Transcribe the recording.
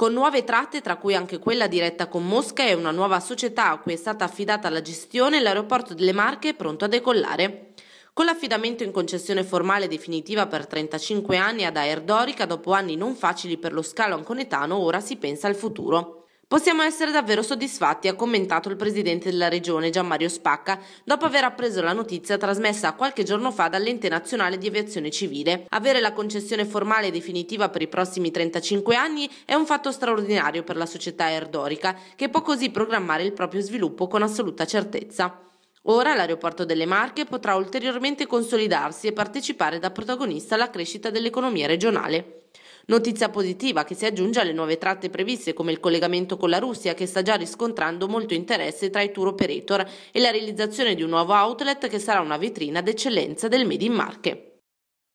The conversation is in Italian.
con nuove tratte tra cui anche quella diretta con Mosca e una nuova società a cui è stata affidata la gestione, l'aeroporto delle Marche è pronto a decollare. Con l'affidamento in concessione formale definitiva per 35 anni ad Air dopo anni non facili per lo scalo anconetano, ora si pensa al futuro. Possiamo essere davvero soddisfatti, ha commentato il presidente della regione Gianmario Spacca, dopo aver appreso la notizia trasmessa qualche giorno fa dall'ente nazionale di aviazione civile. Avere la concessione formale e definitiva per i prossimi 35 anni è un fatto straordinario per la società erdorica, che può così programmare il proprio sviluppo con assoluta certezza. Ora l'aeroporto delle Marche potrà ulteriormente consolidarsi e partecipare da protagonista alla crescita dell'economia regionale. Notizia positiva che si aggiunge alle nuove tratte previste come il collegamento con la Russia che sta già riscontrando molto interesse tra i tour operator e la realizzazione di un nuovo outlet che sarà una vetrina d'eccellenza del Made in Marche.